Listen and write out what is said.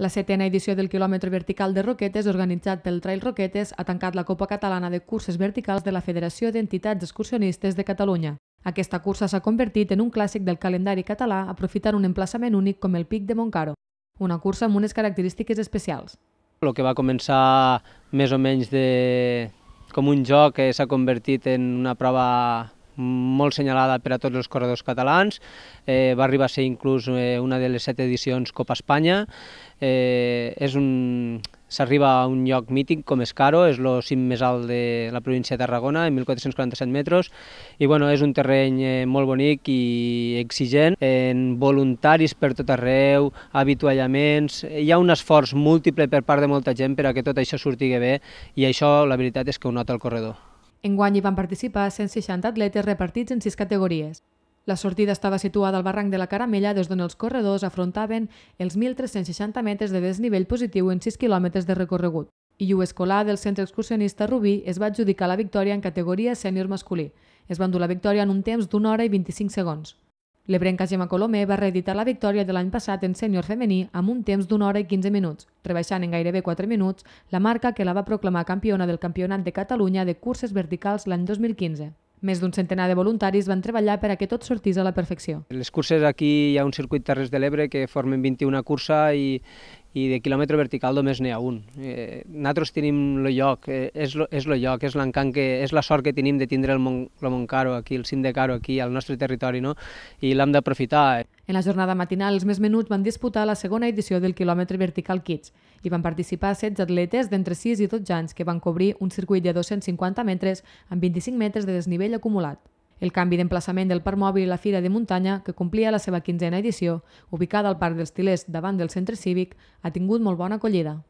La setena edició del quilòmetre vertical de Roquetes, organitzat pel Trail Roquetes, ha tancat la Copa Catalana de Curses Verticals de la Federació d'Entitats Excursionistes de Catalunya. Aquesta cursa s'ha convertit en un clàssic del calendari català aprofitant un emplaçament únic com el Pic de Montcaro, una cursa amb unes característiques especials. El que va començar més o menys de... com un joc que eh, s'ha convertit en una prova molt senyalada per a tots els corredors catalans, eh, va arribar a ser inclús eh, una de les set edicions Copa Espanya, eh, és un, s'arriba a un lloc mític com és Caro, és el cim més alt de la província de Tarragona, en 1.447 metres, i bueno, és un terreny eh, molt bonic i exigent, en voluntaris per tot arreu, avituallaments, hi ha un esforç múltiple per part de molta gent per a que tot això surti bé, i això la veritat és que ho nota el corredor. Enguany hi van participar 160 atletes repartits en sis categories. La sortida estava situada al barranc de la Caramella des d'on els corredors afrontaven els 1.360 metres de desnivell positiu en 6 quilòmetres de recorregut. I Iu Escolà, del centre excursionista Rubí, es va adjudicar la victòria en categoria sènior masculí. Es va endur la victòria en un temps d'una hora i 25 segons. L'Ebrenca Gemma Colomer va reeditar la victòria de l'any passat en sènior femení amb un temps d'una hora i 15 minuts, rebaixant en gairebé 4 minuts la marca que la va proclamar campiona del Campionat de Catalunya de curses verticals l'any 2015. Més d'un centenar de voluntaris van treballar per a que tot sortís a la perfecció. Les curses aquí hi ha un circuit Terres de l'Ebre que formen 21 cursa i, i de quilòmetre vertical només n'hi ha un. Eh, nosaltres tenim el lloc, eh, és, lo, és lo lloc, és l'encant que és la sort que tenim de tindre el, Mon, el Montcaro aquí, el cim de Caro aquí, al nostre territori, no? i l'hem d'aprofitar. Eh. En la jornada matinal, els més menuts van disputar la segona edició del quilòmetre vertical Kids i van participar 16 atletes d'entre 6 i 12 anys que van cobrir un circuit de 250 metres amb 25 metres de desnivell acumulat. El canvi d'emplaçament del parc mòbil a la Fira de Muntanya, que complia la seva quinzena edició, ubicada al Parc dels Tilers davant del centre cívic, ha tingut molt bona acollida.